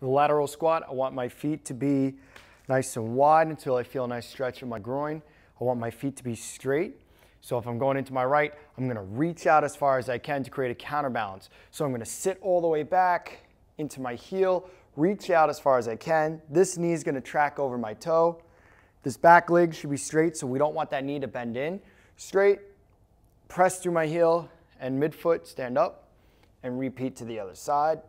The lateral squat, I want my feet to be nice and wide until I feel a nice stretch in my groin. I want my feet to be straight. So if I'm going into my right, I'm gonna reach out as far as I can to create a counterbalance. So I'm gonna sit all the way back into my heel, reach out as far as I can. This knee is gonna track over my toe. This back leg should be straight, so we don't want that knee to bend in. Straight, press through my heel and midfoot, stand up, and repeat to the other side.